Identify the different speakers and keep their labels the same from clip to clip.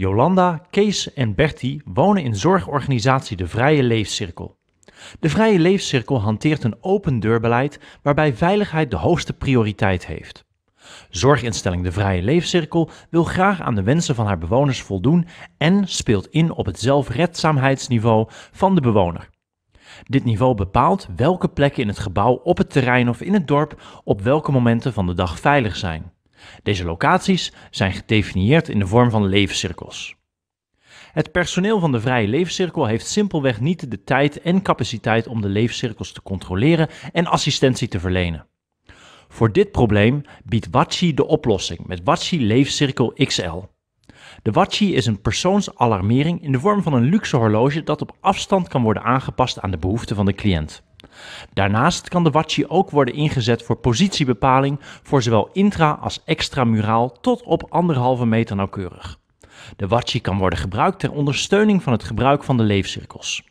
Speaker 1: Jolanda, Kees en Bertie wonen in zorgorganisatie De Vrije Leefcirkel. De Vrije Leefcirkel hanteert een open deurbeleid waarbij veiligheid de hoogste prioriteit heeft. Zorginstelling De Vrije Leefcirkel wil graag aan de wensen van haar bewoners voldoen en speelt in op het zelfredzaamheidsniveau van de bewoner. Dit niveau bepaalt welke plekken in het gebouw, op het terrein of in het dorp op welke momenten van de dag veilig zijn. Deze locaties zijn gedefinieerd in de vorm van levenscirkels. Het personeel van de Vrije Levenscirkel heeft simpelweg niet de tijd en capaciteit om de levenscirkels te controleren en assistentie te verlenen. Voor dit probleem biedt Watchi de oplossing met Watchi Leefcirkel XL. De Watchi is een persoonsalarmering in de vorm van een luxe horloge dat op afstand kan worden aangepast aan de behoeften van de cliënt. Daarnaast kan de Wachi ook worden ingezet voor positiebepaling voor zowel intra- als extramuraal tot op anderhalve meter nauwkeurig. De Wachi kan worden gebruikt ter ondersteuning van het gebruik van de leefcirkels.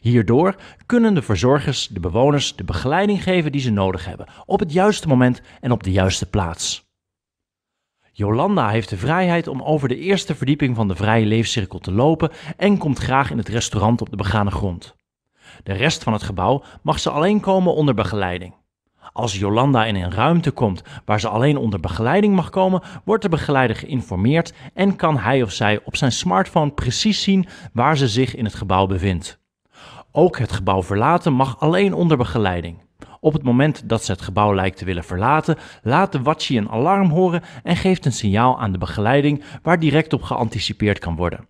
Speaker 1: Hierdoor kunnen de verzorgers de bewoners de begeleiding geven die ze nodig hebben, op het juiste moment en op de juiste plaats. Jolanda heeft de vrijheid om over de eerste verdieping van de vrije leefcirkel te lopen en komt graag in het restaurant op de begane grond. De rest van het gebouw mag ze alleen komen onder begeleiding. Als Jolanda in een ruimte komt waar ze alleen onder begeleiding mag komen, wordt de begeleider geïnformeerd en kan hij of zij op zijn smartphone precies zien waar ze zich in het gebouw bevindt. Ook het gebouw verlaten mag alleen onder begeleiding. Op het moment dat ze het gebouw lijkt te willen verlaten, laat de watchie een alarm horen en geeft een signaal aan de begeleiding waar direct op geanticipeerd kan worden.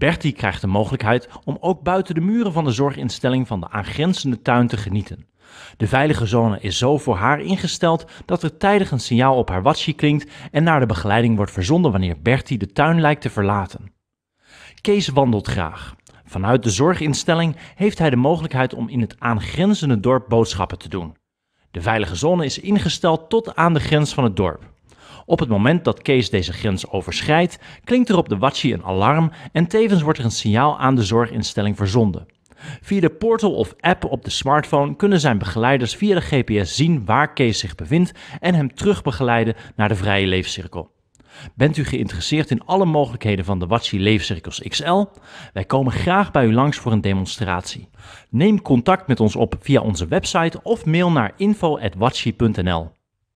Speaker 1: Bertie krijgt de mogelijkheid om ook buiten de muren van de zorginstelling van de aangrenzende tuin te genieten. De veilige zone is zo voor haar ingesteld dat er tijdig een signaal op haar watchie klinkt en naar de begeleiding wordt verzonden wanneer Bertie de tuin lijkt te verlaten. Kees wandelt graag. Vanuit de zorginstelling heeft hij de mogelijkheid om in het aangrenzende dorp boodschappen te doen. De veilige zone is ingesteld tot aan de grens van het dorp. Op het moment dat Kees deze grens overschrijdt, klinkt er op de Watchy een alarm en tevens wordt er een signaal aan de zorginstelling verzonden. Via de portal of app op de smartphone kunnen zijn begeleiders via de GPS zien waar Kees zich bevindt en hem terugbegeleiden naar de vrije leefcirkel. Bent u geïnteresseerd in alle mogelijkheden van de Watchy Leefcirkels XL? Wij komen graag bij u langs voor een demonstratie. Neem contact met ons op via onze website of mail naar info@watchy.nl.